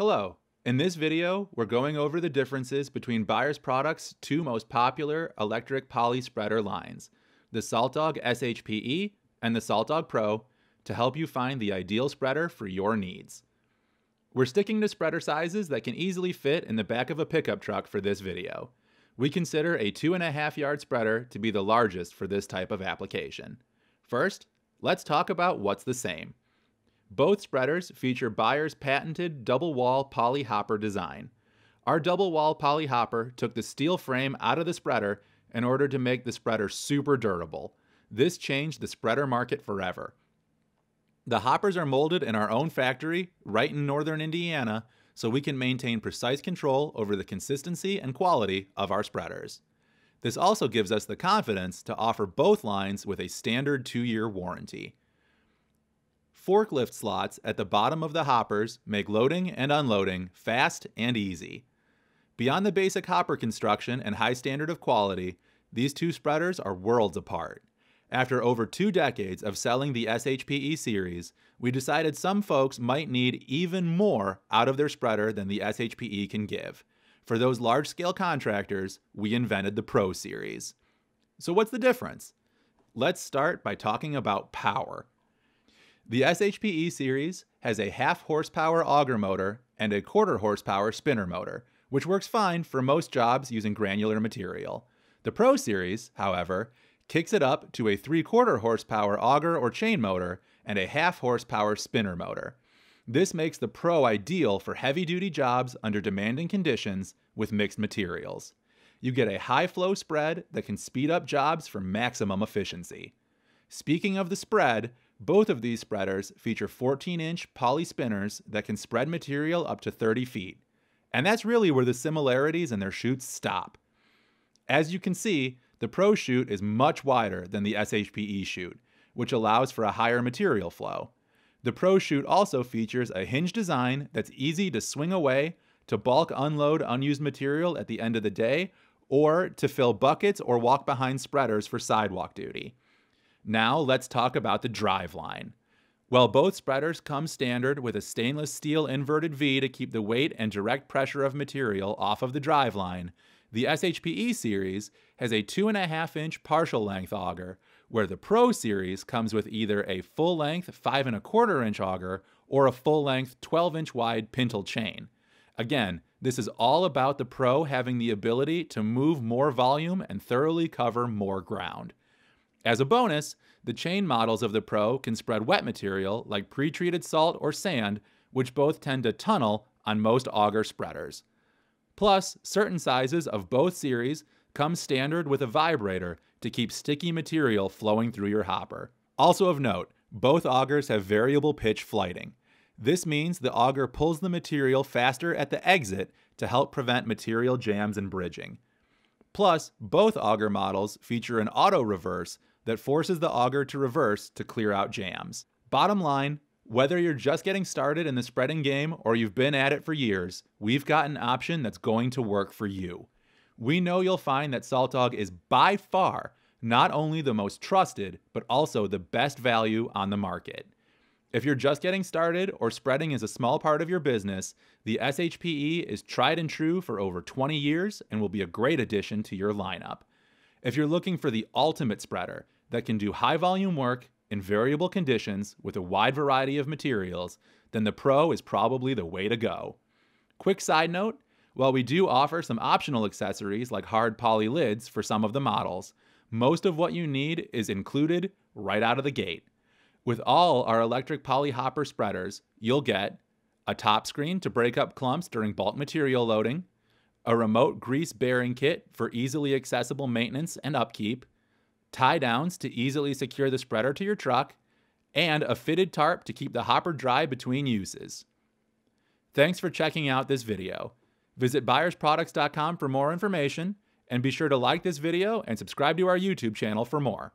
Hello. In this video, we're going over the differences between Bayer's products' two most popular electric poly spreader lines, the Saltdog SHPE and the Saltdog Pro, to help you find the ideal spreader for your needs. We're sticking to spreader sizes that can easily fit in the back of a pickup truck for this video. We consider a two and a half yard spreader to be the largest for this type of application. First, let's talk about what's the same. Both spreaders feature Bayer's patented double wall poly hopper design. Our double wall poly hopper took the steel frame out of the spreader in order to make the spreader super durable. This changed the spreader market forever. The hoppers are molded in our own factory right in northern Indiana so we can maintain precise control over the consistency and quality of our spreaders. This also gives us the confidence to offer both lines with a standard two year warranty forklift slots at the bottom of the hoppers make loading and unloading fast and easy. Beyond the basic hopper construction and high standard of quality, these two spreaders are worlds apart. After over two decades of selling the SHPE series, we decided some folks might need even more out of their spreader than the SHPE can give. For those large scale contractors, we invented the Pro Series. So, what's the difference? Let's start by talking about power, the SHPE series has a half horsepower auger motor and a quarter horsepower spinner motor, which works fine for most jobs using granular material. The Pro series, however, kicks it up to a three quarter horsepower auger or chain motor and a half horsepower spinner motor. This makes the Pro ideal for heavy duty jobs under demanding conditions with mixed materials. You get a high flow spread that can speed up jobs for maximum efficiency. Speaking of the spread, both of these spreaders feature 14 inch poly spinners that can spread material up to 30 feet. And that's really where the similarities in their shoots stop. As you can see, the Pro chute is much wider than the SHPE chute, which allows for a higher material flow. The Pro chute also features a hinge design that's easy to swing away to bulk unload unused material at the end of the day, or to fill buckets or walk behind spreaders for sidewalk duty. Now let's talk about the drive line. While both spreaders come standard with a stainless steel inverted V to keep the weight and direct pressure of material off of the drive line, the SHPE series has a 2.5 inch partial length auger, where the Pro series comes with either a full length 5.25 inch auger or a full length 12 inch wide pintle chain. Again, this is all about the Pro having the ability to move more volume and thoroughly cover more ground. As a bonus, the chain models of the Pro can spread wet material like pre-treated salt or sand, which both tend to tunnel on most auger spreaders. Plus, certain sizes of both series come standard with a vibrator to keep sticky material flowing through your hopper. Also of note, both augers have variable pitch flighting. This means the auger pulls the material faster at the exit to help prevent material jams and bridging. Plus, both auger models feature an auto reverse that forces the auger to reverse to clear out jams. Bottom line, whether you're just getting started in the spreading game or you've been at it for years, we've got an option that's going to work for you. We know you'll find that Saltog is by far not only the most trusted, but also the best value on the market. If you're just getting started or spreading is a small part of your business, the SHPE is tried and true for over 20 years and will be a great addition to your lineup if you're looking for the ultimate spreader that can do high volume work in variable conditions with a wide variety of materials, then the Pro is probably the way to go. Quick side note while we do offer some optional accessories like hard poly lids for some of the models, most of what you need is included right out of the gate. With all our electric poly hopper spreaders, you'll get a top screen to break up clumps during bulk material loading, a remote grease bearing kit for easily accessible maintenance and upkeep, tie downs to easily secure the spreader to your truck, and a fitted tarp to keep the hopper dry between uses. Thanks for checking out this video. Visit buyersproducts.com for more information, and be sure to like this video and subscribe to our YouTube channel for more.